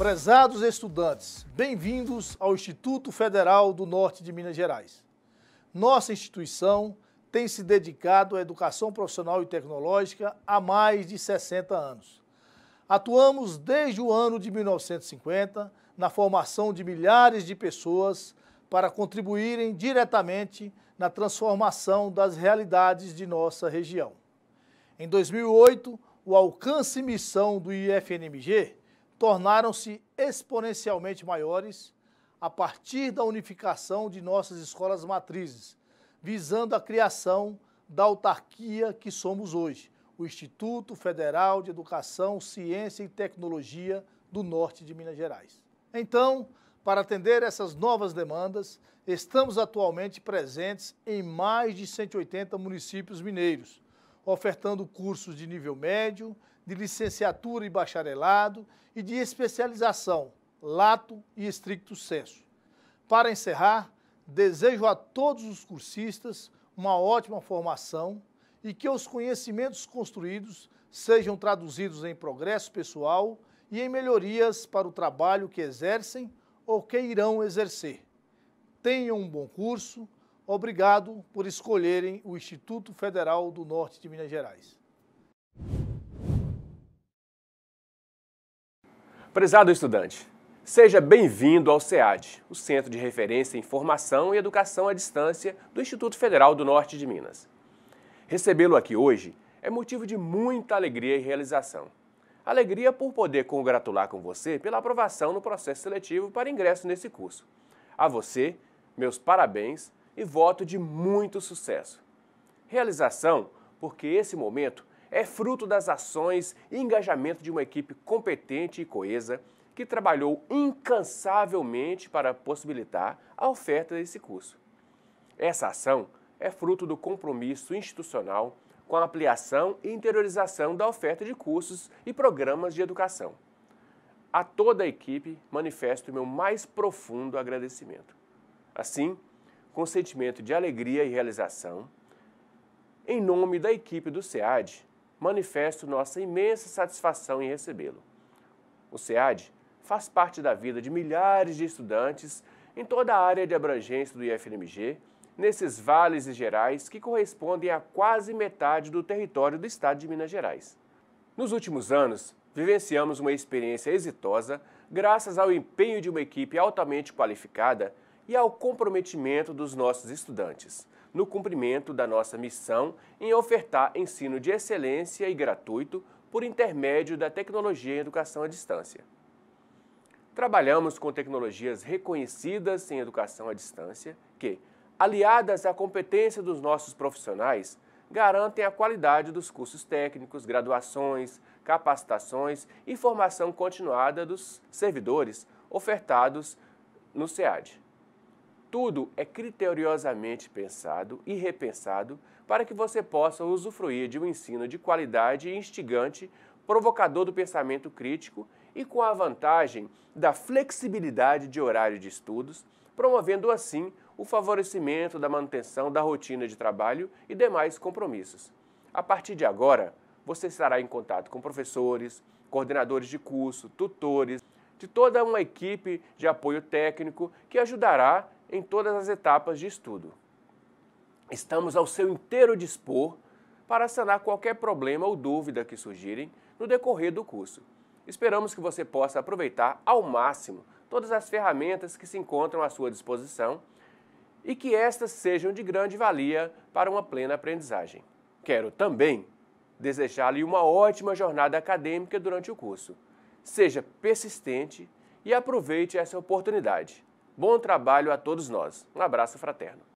Prezados estudantes, bem-vindos ao Instituto Federal do Norte de Minas Gerais. Nossa instituição tem se dedicado à educação profissional e tecnológica há mais de 60 anos. Atuamos desde o ano de 1950 na formação de milhares de pessoas para contribuírem diretamente na transformação das realidades de nossa região. Em 2008, o alcance e missão do IFNMG tornaram-se exponencialmente maiores a partir da unificação de nossas escolas matrizes, visando a criação da autarquia que somos hoje, o Instituto Federal de Educação, Ciência e Tecnologia do Norte de Minas Gerais. Então, para atender essas novas demandas, estamos atualmente presentes em mais de 180 municípios mineiros, ofertando cursos de nível médio, de licenciatura e bacharelado e de especialização, lato e estricto senso. Para encerrar, desejo a todos os cursistas uma ótima formação e que os conhecimentos construídos sejam traduzidos em progresso pessoal e em melhorias para o trabalho que exercem ou que irão exercer. Tenham um bom curso Obrigado por escolherem o Instituto Federal do Norte de Minas Gerais. Prezado estudante, seja bem-vindo ao SEAD, o Centro de Referência em Formação e Educação à Distância do Instituto Federal do Norte de Minas. Recebê-lo aqui hoje é motivo de muita alegria e realização. Alegria por poder congratular com você pela aprovação no processo seletivo para ingresso nesse curso. A você, meus parabéns e voto de muito sucesso. Realização, porque esse momento é fruto das ações e engajamento de uma equipe competente e coesa que trabalhou incansavelmente para possibilitar a oferta desse curso. Essa ação é fruto do compromisso institucional com a ampliação e interiorização da oferta de cursos e programas de educação. A toda a equipe manifesto o meu mais profundo agradecimento. Assim, com sentimento de alegria e realização, em nome da equipe do SEAD, manifesto nossa imensa satisfação em recebê-lo. O SEAD faz parte da vida de milhares de estudantes em toda a área de abrangência do IFMG, nesses vales e gerais que correspondem a quase metade do território do estado de Minas Gerais. Nos últimos anos, vivenciamos uma experiência exitosa graças ao empenho de uma equipe altamente qualificada e ao comprometimento dos nossos estudantes, no cumprimento da nossa missão em ofertar ensino de excelência e gratuito por intermédio da tecnologia em educação à distância. Trabalhamos com tecnologias reconhecidas em educação à distância que, aliadas à competência dos nossos profissionais, garantem a qualidade dos cursos técnicos, graduações, capacitações e formação continuada dos servidores ofertados no SEAD. Tudo é criteriosamente pensado e repensado para que você possa usufruir de um ensino de qualidade instigante, provocador do pensamento crítico e com a vantagem da flexibilidade de horário de estudos, promovendo assim o favorecimento da manutenção da rotina de trabalho e demais compromissos. A partir de agora, você estará em contato com professores, coordenadores de curso, tutores, de toda uma equipe de apoio técnico que ajudará em todas as etapas de estudo. Estamos ao seu inteiro dispor para sanar qualquer problema ou dúvida que surgirem no decorrer do curso. Esperamos que você possa aproveitar ao máximo todas as ferramentas que se encontram à sua disposição e que estas sejam de grande valia para uma plena aprendizagem. Quero também desejar-lhe uma ótima jornada acadêmica durante o curso. Seja persistente e aproveite essa oportunidade. Bom trabalho a todos nós. Um abraço fraterno.